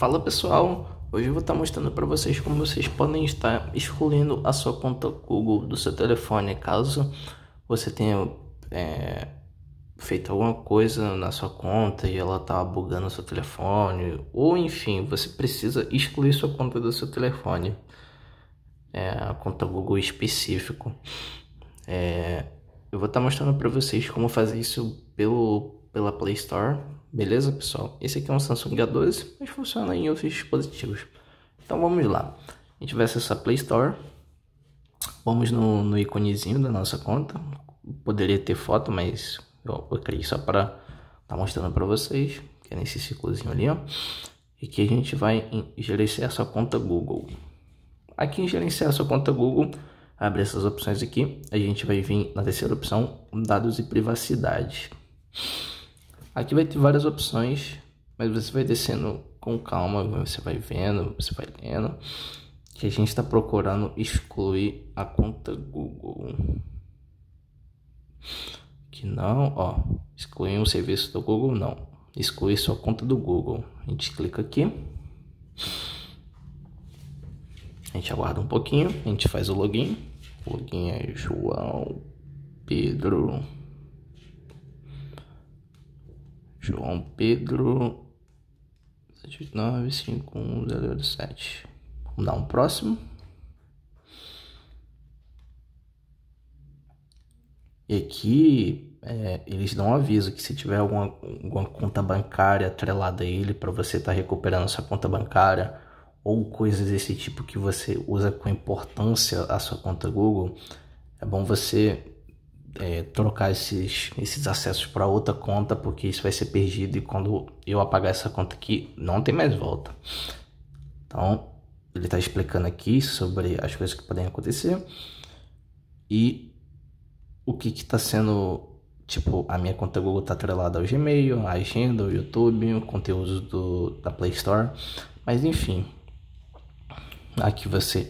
Fala pessoal, hoje eu vou estar tá mostrando para vocês como vocês podem estar escolhendo a sua conta Google do seu telefone caso você tenha é, feito alguma coisa na sua conta e ela tá bugando o seu telefone ou enfim, você precisa excluir sua conta do seu telefone é, a conta Google específico é, eu vou estar tá mostrando para vocês como fazer isso pelo, pela Play Store Beleza, pessoal? Esse aqui é um Samsung A12, mas funciona em outros dispositivos. Então vamos lá. A gente vai acessar a Play Store. Vamos no, no íconezinho da nossa conta. Poderia ter foto, mas eu, eu criei só para estar tá mostrando para vocês. Que é nesse ciclozinho ali, ó. E que a gente vai em gerenciar sua conta Google. Aqui em gerenciar sua conta Google, abre essas opções aqui. A gente vai vir na terceira opção, dados e privacidade. Aqui vai ter várias opções, mas você vai descendo com calma, você vai vendo, você vai lendo. Que a gente está procurando excluir a conta Google. Que não, ó, excluir um serviço do Google, não. Excluir sua conta do Google. A gente clica aqui. A gente aguarda um pouquinho, a gente faz o login. O login é João Pedro João Pedro 789-51007. Vamos dar um próximo. E aqui é, eles dão um aviso que se tiver alguma, alguma conta bancária atrelada a ele para você estar tá recuperando sua conta bancária ou coisas desse tipo que você usa com importância a sua conta Google, é bom você é, trocar esses, esses acessos para outra conta, porque isso vai ser perdido e quando eu apagar essa conta aqui, não tem mais volta. Então, ele está explicando aqui sobre as coisas que podem acontecer e o que está sendo, tipo, a minha conta Google está atrelada ao Gmail, a agenda, o YouTube, o conteúdo do, da Play Store, mas enfim, aqui você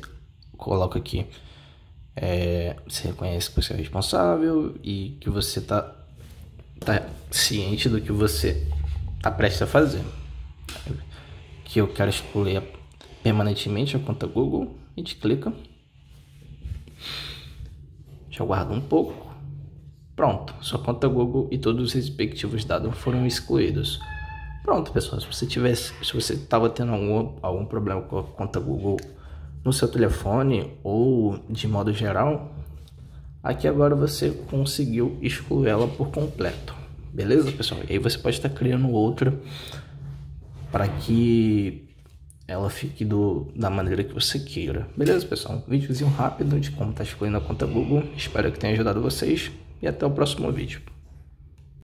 coloca aqui é, você reconhece que você é responsável e que você tá, tá ciente do que você tá prestes a fazer. Que eu quero escolher permanentemente a conta Google, a gente clica. Já guarda um pouco. Pronto, sua conta Google e todos os respectivos dados foram excluídos. Pronto, pessoal, se você tivesse, se você estava tendo algum, algum problema com a conta Google no seu telefone ou de modo geral, aqui agora você conseguiu excluir ela por completo. Beleza, pessoal? E aí você pode estar criando outra para que ela fique do, da maneira que você queira. Beleza, pessoal? Um videozinho rápido de como está excluindo a conta Google. Espero que tenha ajudado vocês e até o próximo vídeo.